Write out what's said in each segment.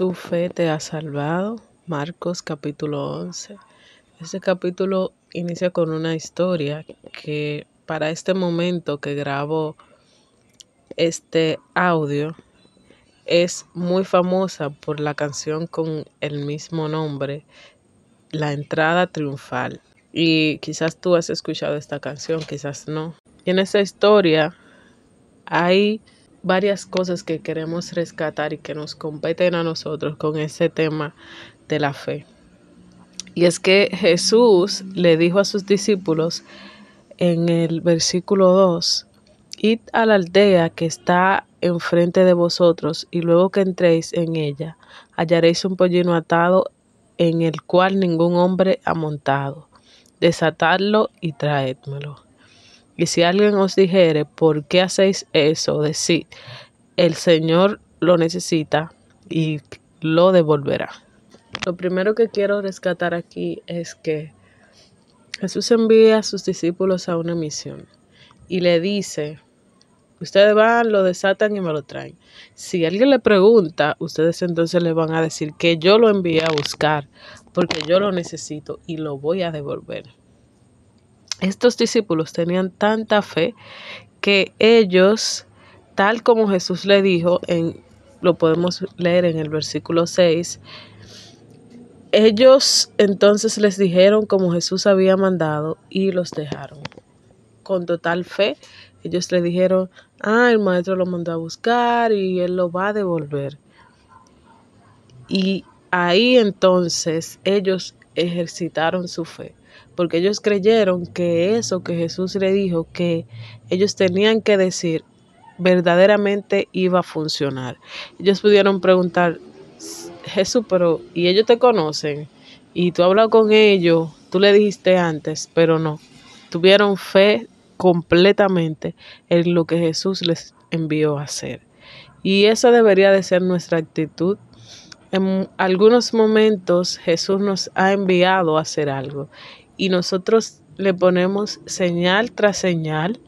Tu fe te ha salvado. Marcos capítulo 11. Este capítulo inicia con una historia que para este momento que grabo este audio es muy famosa por la canción con el mismo nombre, La entrada triunfal. Y quizás tú has escuchado esta canción, quizás no. Y en esta historia hay varias cosas que queremos rescatar y que nos competen a nosotros con ese tema de la fe. Y es que Jesús le dijo a sus discípulos en el versículo 2, id a la aldea que está enfrente de vosotros y luego que entréis en ella, hallaréis un pollino atado en el cual ningún hombre ha montado. Desatadlo y traédmelo. Y si alguien os dijere, ¿por qué hacéis eso? Decid, el Señor lo necesita y lo devolverá. Lo primero que quiero rescatar aquí es que Jesús envía a sus discípulos a una misión y le dice, ustedes van, lo desatan y me lo traen. Si alguien le pregunta, ustedes entonces le van a decir que yo lo envié a buscar porque yo lo necesito y lo voy a devolver. Estos discípulos tenían tanta fe que ellos, tal como Jesús le dijo, en, lo podemos leer en el versículo 6, ellos entonces les dijeron como Jesús había mandado y los dejaron. Con total fe, ellos le dijeron, ah, el maestro lo mandó a buscar y él lo va a devolver. Y ahí entonces ellos ejercitaron su fe porque ellos creyeron que eso que Jesús le dijo que ellos tenían que decir verdaderamente iba a funcionar. Ellos pudieron preguntar, Jesús, pero ¿y ellos te conocen? Y tú has hablado con ellos, tú le dijiste antes, pero no. Tuvieron fe completamente en lo que Jesús les envió a hacer. Y esa debería de ser nuestra actitud. En algunos momentos Jesús nos ha enviado a hacer algo y nosotros le ponemos señal tras señal,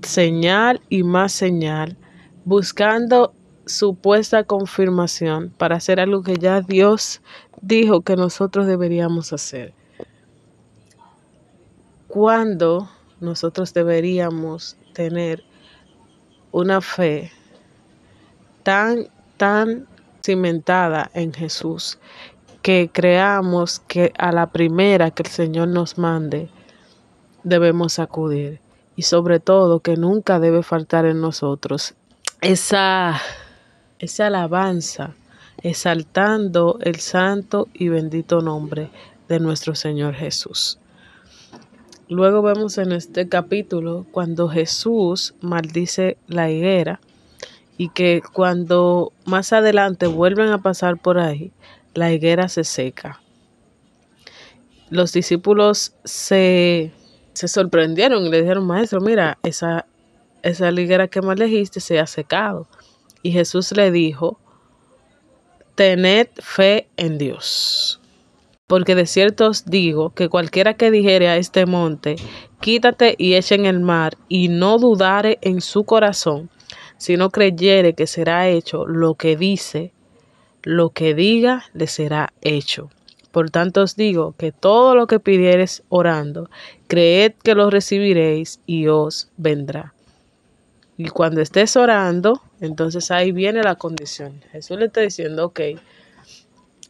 señal y más señal, buscando supuesta confirmación para hacer algo que ya Dios dijo que nosotros deberíamos hacer. ¿Cuándo nosotros deberíamos tener una fe tan, tan cimentada en Jesús que creamos que a la primera que el Señor nos mande debemos acudir y sobre todo que nunca debe faltar en nosotros esa, esa alabanza exaltando el santo y bendito nombre de nuestro Señor Jesús. Luego vemos en este capítulo cuando Jesús maldice la higuera y que cuando más adelante vuelven a pasar por ahí, la higuera se seca. Los discípulos se, se sorprendieron y le dijeron, maestro, mira, esa, esa higuera que más elegiste se ha secado. Y Jesús le dijo, tened fe en Dios. Porque de cierto os digo que cualquiera que dijere a este monte, quítate y eche en el mar, y no dudare en su corazón, sino creyere que será hecho lo que dice, lo que diga le será hecho. Por tanto os digo que todo lo que pidiereis orando, creed que lo recibiréis y os vendrá. Y cuando estés orando, entonces ahí viene la condición. Jesús le está diciendo, ok,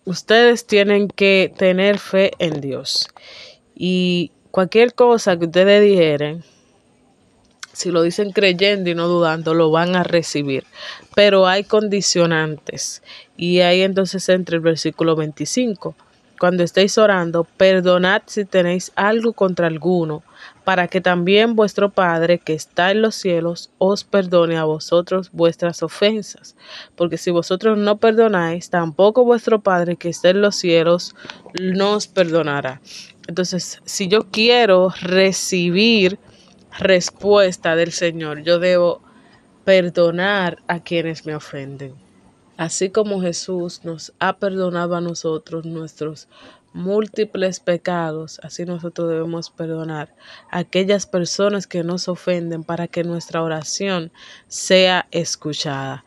ustedes tienen que tener fe en Dios. Y cualquier cosa que ustedes dijeren, si lo dicen creyendo y no dudando, lo van a recibir. Pero hay condicionantes. Y ahí entonces entra el versículo 25. Cuando estéis orando, perdonad si tenéis algo contra alguno, para que también vuestro Padre que está en los cielos os perdone a vosotros vuestras ofensas. Porque si vosotros no perdonáis, tampoco vuestro Padre que está en los cielos nos perdonará. Entonces, si yo quiero recibir respuesta del Señor. Yo debo perdonar a quienes me ofenden. Así como Jesús nos ha perdonado a nosotros nuestros múltiples pecados, así nosotros debemos perdonar a aquellas personas que nos ofenden para que nuestra oración sea escuchada.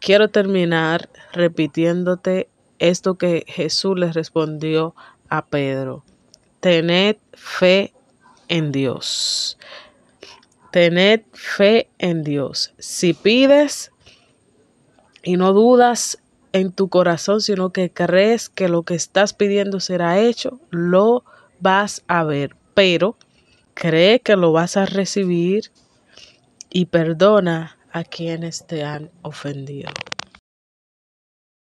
Quiero terminar repitiéndote esto que Jesús le respondió a Pedro. Tened fe en Dios. Tened fe en Dios. Si pides y no dudas en tu corazón, sino que crees que lo que estás pidiendo será hecho, lo vas a ver. Pero cree que lo vas a recibir y perdona a quienes te han ofendido.